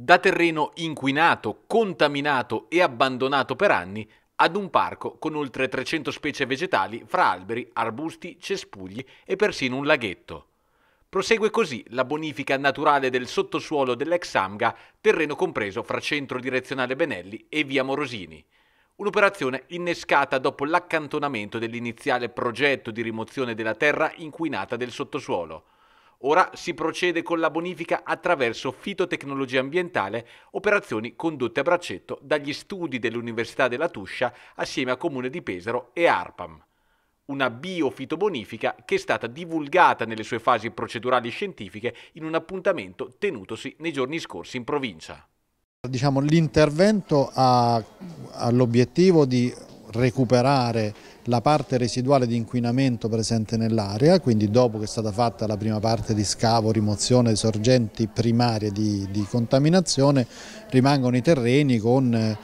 da terreno inquinato, contaminato e abbandonato per anni ad un parco con oltre 300 specie vegetali fra alberi, arbusti, cespugli e persino un laghetto. Prosegue così la bonifica naturale del sottosuolo dell'ex Amga, terreno compreso fra centro direzionale Benelli e via Morosini. Un'operazione innescata dopo l'accantonamento dell'iniziale progetto di rimozione della terra inquinata del sottosuolo. Ora si procede con la bonifica attraverso fitotecnologia ambientale, operazioni condotte a braccetto dagli studi dell'Università della Tuscia assieme a Comune di Pesaro e ARPAM. Una biofitobonifica che è stata divulgata nelle sue fasi procedurali scientifiche in un appuntamento tenutosi nei giorni scorsi in provincia. Diciamo, l'intervento ha, ha l'obiettivo di recuperare la parte residuale di inquinamento presente nell'area, quindi dopo che è stata fatta la prima parte di scavo, rimozione sorgenti primarie di, di contaminazione, rimangono i terreni con eh,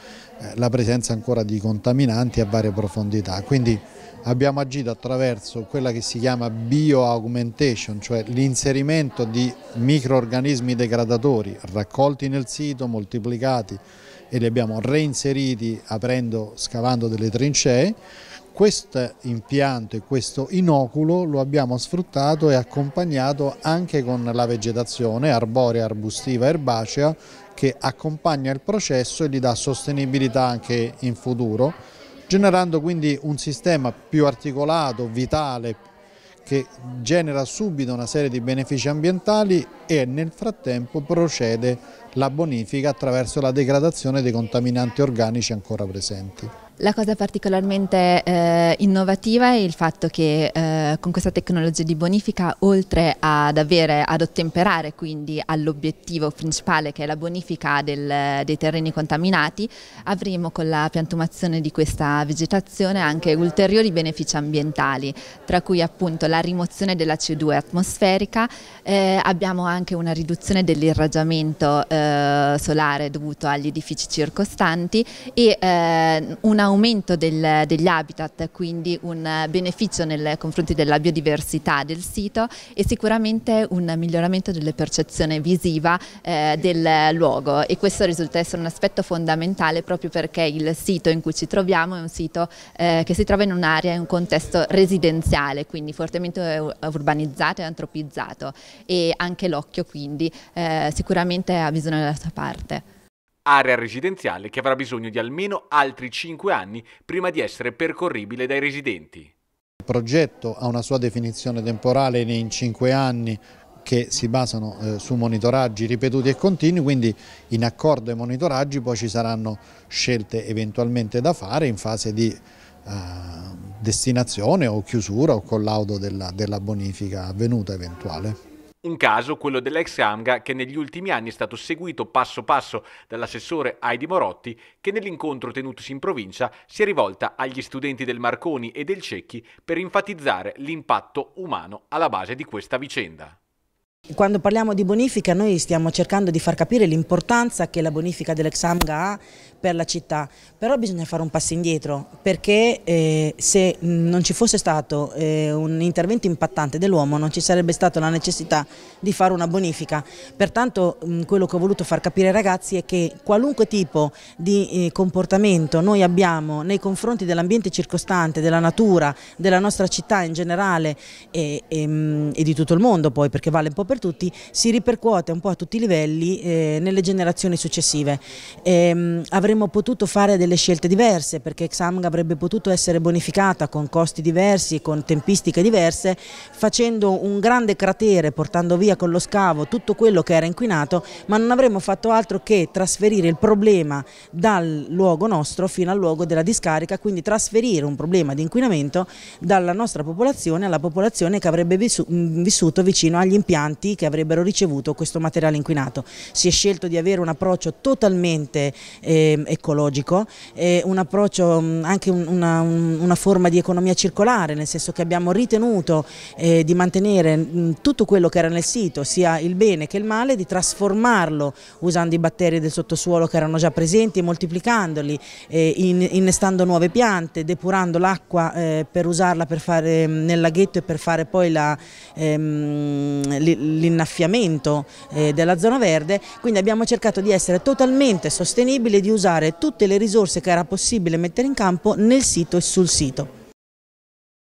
la presenza ancora di contaminanti a varie profondità. Quindi abbiamo agito attraverso quella che si chiama bio-augmentation, cioè l'inserimento di microorganismi degradatori raccolti nel sito, moltiplicati e li abbiamo reinseriti aprendo, scavando delle trincee. Questo impianto e questo inoculo lo abbiamo sfruttato e accompagnato anche con la vegetazione arborea, arbustiva, erbacea che accompagna il processo e gli dà sostenibilità anche in futuro generando quindi un sistema più articolato, vitale, che genera subito una serie di benefici ambientali e nel frattempo procede la bonifica attraverso la degradazione dei contaminanti organici ancora presenti. La cosa particolarmente eh, innovativa è il fatto che eh, con questa tecnologia di bonifica, oltre ad, avere, ad ottemperare quindi all'obiettivo principale che è la bonifica del, dei terreni contaminati, avremo con la piantumazione di questa vegetazione anche ulteriori benefici ambientali, tra cui appunto la rimozione della CO2 atmosferica, eh, abbiamo anche una riduzione dell'irraggiamento eh, solare dovuto agli edifici circostanti e eh, una aumento del, degli habitat, quindi un eh, beneficio nei confronti della biodiversità del sito e sicuramente un miglioramento delle percezioni visiva eh, del luogo e questo risulta essere un aspetto fondamentale proprio perché il sito in cui ci troviamo è un sito eh, che si trova in un'area, in un contesto residenziale, quindi fortemente urbanizzato e antropizzato e anche l'occhio quindi eh, sicuramente ha bisogno della sua parte area residenziale che avrà bisogno di almeno altri 5 anni prima di essere percorribile dai residenti. Il progetto ha una sua definizione temporale in 5 anni che si basano eh, su monitoraggi ripetuti e continui, quindi in accordo ai monitoraggi poi ci saranno scelte eventualmente da fare in fase di eh, destinazione o chiusura o collaudo della, della bonifica avvenuta eventuale. Un caso, quello dell'ex AMGA, che negli ultimi anni è stato seguito passo passo dall'assessore Heidi Morotti, che nell'incontro tenutosi in provincia si è rivolta agli studenti del Marconi e del Cecchi per enfatizzare l'impatto umano alla base di questa vicenda. Quando parliamo di bonifica noi stiamo cercando di far capire l'importanza che la bonifica dell'Examga ha per la città, però bisogna fare un passo indietro perché eh, se non ci fosse stato eh, un intervento impattante dell'uomo non ci sarebbe stata la necessità di fare una bonifica, pertanto mh, quello che ho voluto far capire ai ragazzi è che qualunque tipo di eh, comportamento noi abbiamo nei confronti dell'ambiente circostante, della natura, della nostra città in generale e, e, mh, e, di tutto il mondo poi perché vale un po' per per tutti, si ripercuote un po' a tutti i livelli eh, nelle generazioni successive. E, ehm, avremmo potuto fare delle scelte diverse perché Xamg avrebbe potuto essere bonificata con costi diversi, con tempistiche diverse, facendo un grande cratere, portando via con lo scavo tutto quello che era inquinato, ma non avremmo fatto altro che trasferire il problema dal luogo nostro fino al luogo della discarica, quindi trasferire un problema di inquinamento dalla nostra popolazione alla popolazione che avrebbe vissuto vicino agli impianti privati che avrebbero ricevuto questo materiale inquinato. Si è scelto di avere un approccio totalmente eh, ecologico, eh, un approccio, mm, anche una, una, forma di economia circolare, nel senso che abbiamo ritenuto eh, di mantenere mm, tutto quello che era nel sito, sia il bene che il male, di trasformarlo usando i batteri del sottosuolo che erano già presenti e moltiplicandoli, eh, in, innestando nuove piante, depurando l'acqua eh, per usarla per fare, mm, nel laghetto e per fare poi la, ehm, l'innaffiamento eh, della zona verde, quindi abbiamo cercato di essere totalmente sostenibili e di usare tutte le risorse che era possibile mettere in campo nel sito e sul sito.